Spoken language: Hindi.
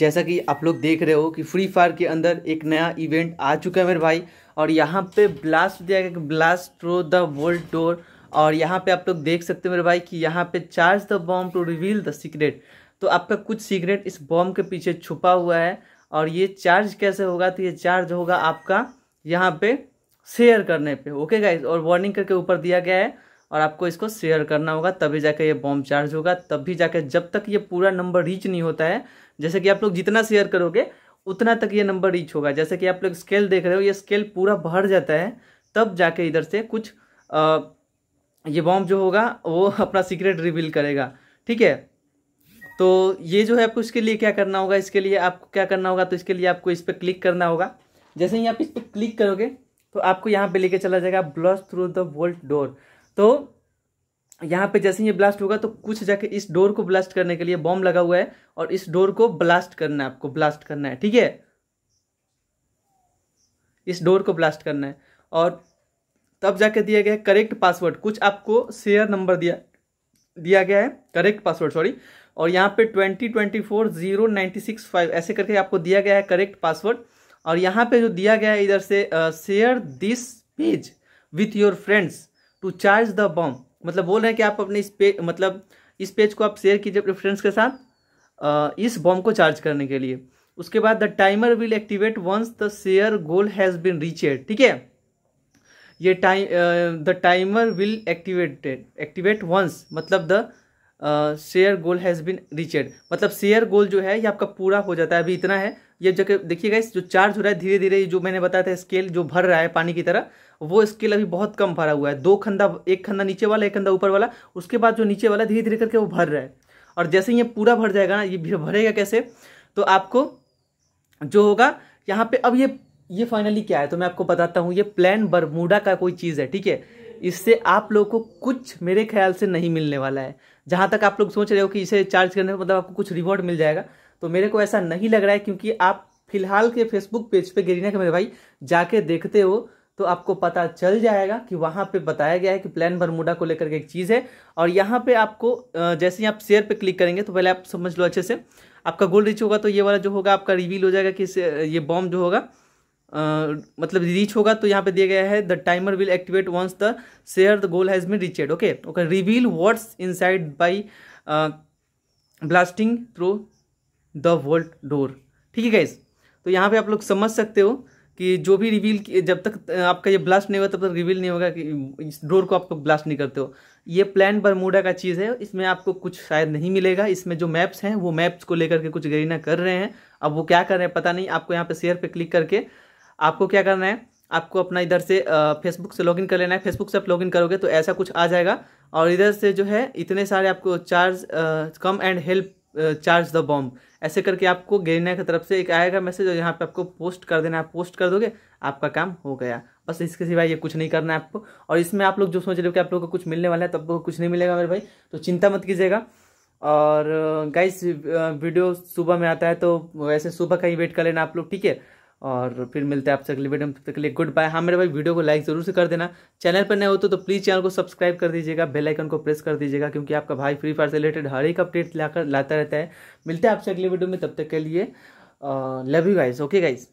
जैसा कि आप लोग देख रहे हो कि फ्री फायर के अंदर एक नया इवेंट आ चुका है मेरे भाई और यहाँ पे ब्लास्ट दिया गया blast pro the world door और यहाँ पे आप लोग देख सकते हो मेरे भाई कि यहाँ पे charge the bomb to reveal the secret तो आपका कुछ सीक्रेट इस बॉम्ब के पीछे छुपा हुआ है और ये चार्ज कैसे होगा तो ये चार्ज होगा आपका यहाँ पे शेयर करने पे ओके गाइज और वार्निंग करके ऊपर दिया गया है और आपको इसको शेयर करना होगा तभी जाके ये बॉम्ब चार्ज होगा तभी जाके जब तक ये पूरा नंबर रीच नहीं होता है जैसे कि आप लोग जितना शेयर करोगे उतना तक ये नंबर रीच होगा जैसे कि आप लोग स्केल देख रहे हो ये स्केल पूरा भर जाता है तब जाके इधर से कुछ आ, ये बॉम्ब जो होगा वो अपना सीक्रेट रिवील करेगा ठीक है तो ये जो है आपको इसके लिए क्या करना होगा इसके लिए आपको क्या करना होगा तो इसके लिए आपको इस पर क्लिक करना होगा जैसे ही आप इस पर क्लिक करोगे तो आपको यहाँ पे लेके चला जाएगा blast through the vault door तो यहाँ पे जैसे ये ब्लास्ट होगा तो कुछ जाके इस डोर को ब्लास्ट करने के लिए बॉम्ब लगा हुआ है और इस डोर को ब्लास्ट करना है आपको ब्लास्ट करना है ठीक है इस डोर को ब्लास्ट करना है और तब जाके दिया गया है करेक्ट पासवर्ड कुछ आपको शेयर नंबर दिया दिया गया है करेक्ट पासवर्ड सॉरी और यहाँ पे twenty twenty four zero ninety six five ऐसे करके आपको दिया गया है करेक्ट पासवर्ड और यहाँ पे जो दिया गया है इधर से share this page with your friends to charge the bomb मतलब बोल रहे हैं कि आप अपने इस पे मतलब इस पेज को आप शेयर कीजिए अपने फ्रेंड्स के साथ इस बॉम्ब को चार्ज करने के लिए उसके बाद the timer will activate once the share goal has been reached ठीक है ये time the timer will activated activate once मतलब the share goal has been reached मतलब शेयर गोल जो है ये आपका पूरा हो जाता है अभी इतना है ये जगह देखिएगा इस जो चार्ज हो रहा है धीरे धीरे जो मैंने बताया था स्केल जो भर रहा है पानी की तरह वो स्केल अभी बहुत कम भरा हुआ है दो खंदा एक खंदा नीचे वाला एक खंदा ऊपर वाला उसके बाद जो नीचे वाला धीरे धीरे करके वो भर रहा है और जैसे ये पूरा भर जाएगा ना ये भरेगा कैसे तो आपको जो होगा यहाँ पे अब ये ये फाइनली क्या है तो मैं आपको बताता हूँ ये प्लान बरमूडा का कोई चीज़ है ठीक है इससे आप लोग को कुछ मेरे ख्याल से नहीं मिलने वाला है जहाँ तक आप लोग सोच रहे हो कि इसे चार्ज करने मतलब आपको कुछ रिवॉर्ड मिल जाएगा तो मेरे को ऐसा नहीं लग रहा है क्योंकि आप फिलहाल के फेसबुक पेज पे गिरीना के मेरे भाई जाके देखते हो तो आपको पता चल जाएगा कि वहाँ पे बताया गया है कि प्लान बरमुडा को लेकर के एक चीज़ है और यहाँ पे आपको जैसे ही आप शेयर पे क्लिक करेंगे तो पहले आप समझ लो अच्छे से आपका गोल रीच होगा तो ये वाला जो होगा आपका रिवील हो जाएगा कि ये बॉम्ब जो होगा आ, मतलब रीच होगा तो यहाँ पे दिया गया है the timer will activate once the share the goal has been reached okay okay तो reveal in inside by blasting through the world door ठीक है गाइज तो यहाँ पे आप लोग समझ सकते हो कि जो भी रिवील जब तक आपका ये ब्लास्ट नहीं हुआ तब तक रिवील नहीं होगा कि इस डोर को आप लोग ब्लास्ट नहीं करते हो ये प्लान बरमूडा का चीज़ है इसमें आपको कुछ शायद नहीं मिलेगा इसमें जो मैप्स हैं वो मैप्स को लेकर के कुछ गरीना कर रहे हैं अब वो क्या कर रहे हैं पता नहीं आपको यहाँ पे शेयर पे क्लिक करके आपको क्या करना है आपको अपना इधर से फेसबुक से लॉगिन कर लेना है फेसबुक से आप लॉगिन करोगे तो ऐसा कुछ आ जाएगा और इधर से जो है इतने सारे आपको charge come and help charge the bomb ऐसे करके आपको गेरिना की तरफ से एक आएगा मैसेज और यहाँ पे आपको पोस्ट कर देना आप पोस्ट कर दोगे आपका काम हो गया बस इसके सिवाय ये कुछ नहीं करना है आपको और इसमें आप लोग जो सोच रहे हो कि आप लोग को कुछ मिलने वाला है तब तो कुछ नहीं मिलेगा मेरे भाई तो चिंता मत कीजिएगा और गाइस वीडियो सुबह में आता है तो वैसे सुबह का ही वेट कर लेना आप लोग ठीक है और फिर मिलते हैं आपसे अगले वीडियो में तब तक के लिए गुड बाय हाँ मेरे भाई वीडियो को लाइक जरूर से कर देना चैनल पर नए हो तो, तो प्लीज़ चैनल को सब्सक्राइब कर दीजिएगा बेल आइकन को प्रेस कर दीजिएगा क्योंकि आपका भाई फ्री फायर से रिलेटेड हर एक अपडेट लाकर लाता रहता है मिलते हैं आपसे अगले वीडियो में तब तक के लिए love you guys okay guys